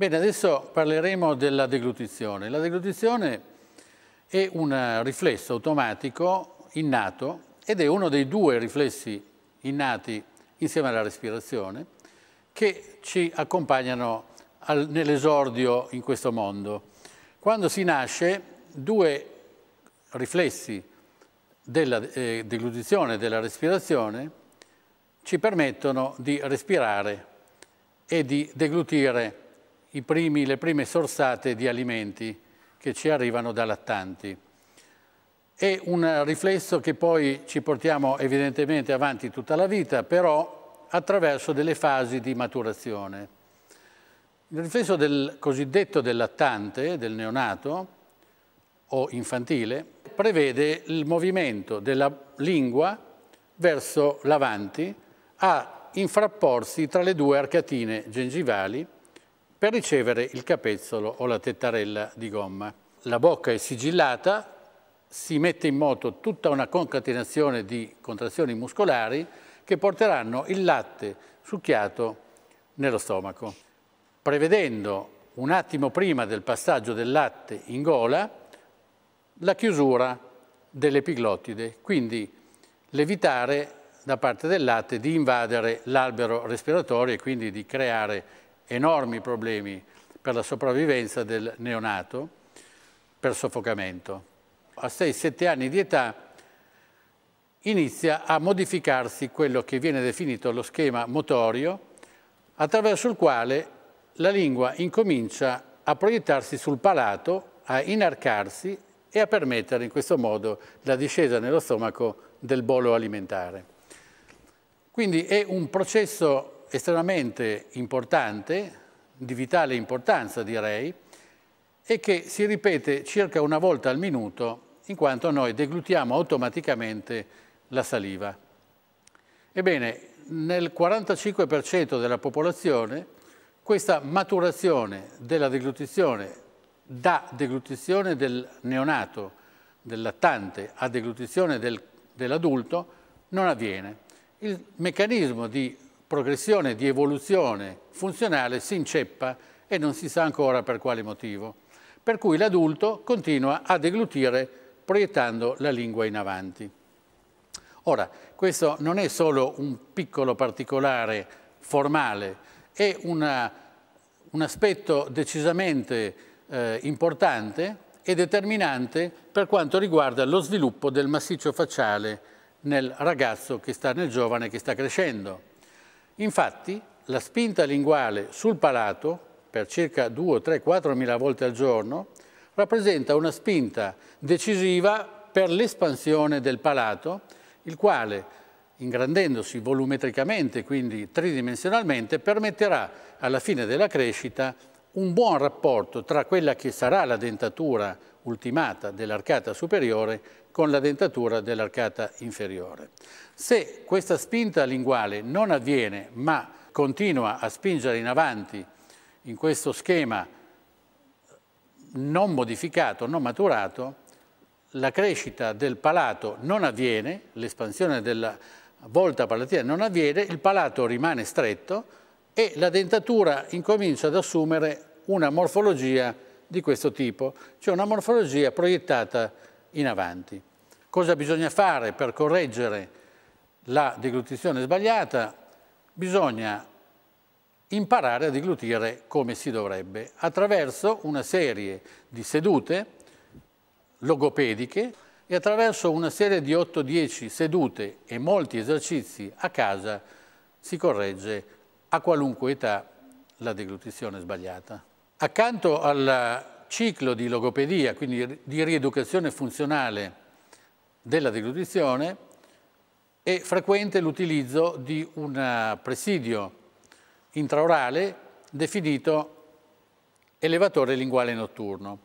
Bene, adesso parleremo della deglutizione. La deglutizione è un riflesso automatico innato ed è uno dei due riflessi innati insieme alla respirazione che ci accompagnano nell'esordio in questo mondo. Quando si nasce, due riflessi della eh, deglutizione e della respirazione ci permettono di respirare e di deglutire primi, le prime sorsate di alimenti che ci arrivano da lattanti. È un riflesso che poi ci portiamo evidentemente avanti tutta la vita, però attraverso delle fasi di maturazione. Il riflesso del cosiddetto del lattante, del neonato o infantile, prevede il movimento della lingua verso l'avanti a infrapporsi tra le due arcatine gengivali per ricevere il capezzolo o la tettarella di gomma. La bocca è sigillata, si mette in moto tutta una concatenazione di contrazioni muscolari che porteranno il latte succhiato nello stomaco. Prevedendo un attimo prima del passaggio del latte in gola la chiusura dell'epiglottide, quindi l'evitare da parte del latte di invadere l'albero respiratorio e quindi di creare enormi problemi per la sopravvivenza del neonato per soffocamento. A 6-7 anni di età inizia a modificarsi quello che viene definito lo schema motorio, attraverso il quale la lingua incomincia a proiettarsi sul palato, a inarcarsi e a permettere in questo modo la discesa nello stomaco del bolo alimentare. Quindi è un processo estremamente importante, di vitale importanza direi, e che si ripete circa una volta al minuto in quanto noi deglutiamo automaticamente la saliva. Ebbene, nel 45% della popolazione questa maturazione della deglutizione da deglutizione del neonato, del lattante, a deglutizione del, dell'adulto non avviene. Il meccanismo di progressione di evoluzione funzionale si inceppa e non si sa ancora per quale motivo, per cui l'adulto continua a deglutire proiettando la lingua in avanti. Ora, questo non è solo un piccolo particolare formale, è una, un aspetto decisamente eh, importante e determinante per quanto riguarda lo sviluppo del massiccio facciale nel ragazzo che sta nel giovane che sta crescendo. Infatti, la spinta linguale sul palato, per circa 2, 3, 4 mila volte al giorno, rappresenta una spinta decisiva per l'espansione del palato, il quale, ingrandendosi volumetricamente, quindi tridimensionalmente, permetterà alla fine della crescita un buon rapporto tra quella che sarà la dentatura ultimata dell'arcata superiore con la dentatura dell'arcata inferiore. Se questa spinta linguale non avviene ma continua a spingere in avanti in questo schema non modificato, non maturato, la crescita del palato non avviene, l'espansione della volta palatina non avviene, il palato rimane stretto e la dentatura incomincia ad assumere una morfologia di questo tipo, cioè una morfologia proiettata in avanti. Cosa bisogna fare per correggere la deglutizione sbagliata? Bisogna imparare a deglutire come si dovrebbe attraverso una serie di sedute logopediche e attraverso una serie di 8-10 sedute e molti esercizi a casa si corregge a qualunque età la deglutizione sbagliata. Accanto alla ciclo di logopedia, quindi di rieducazione funzionale della deglutizione, è frequente l'utilizzo di un eh, presidio intraorale definito elevatore linguale notturno.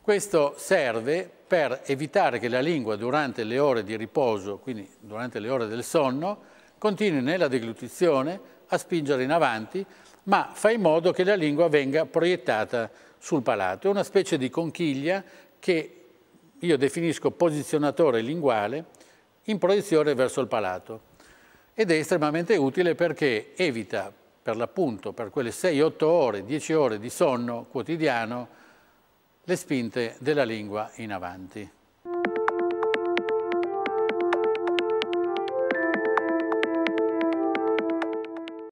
Questo serve per evitare che la lingua durante le ore di riposo, quindi durante le ore del sonno, continui nella deglutizione a spingere in avanti, ma fa in modo che la lingua venga proiettata sul palato. È una specie di conchiglia che io definisco posizionatore linguale in proiezione verso il palato ed è estremamente utile perché evita per l'appunto, per quelle 6-8 ore, 10 ore di sonno quotidiano, le spinte della lingua in avanti.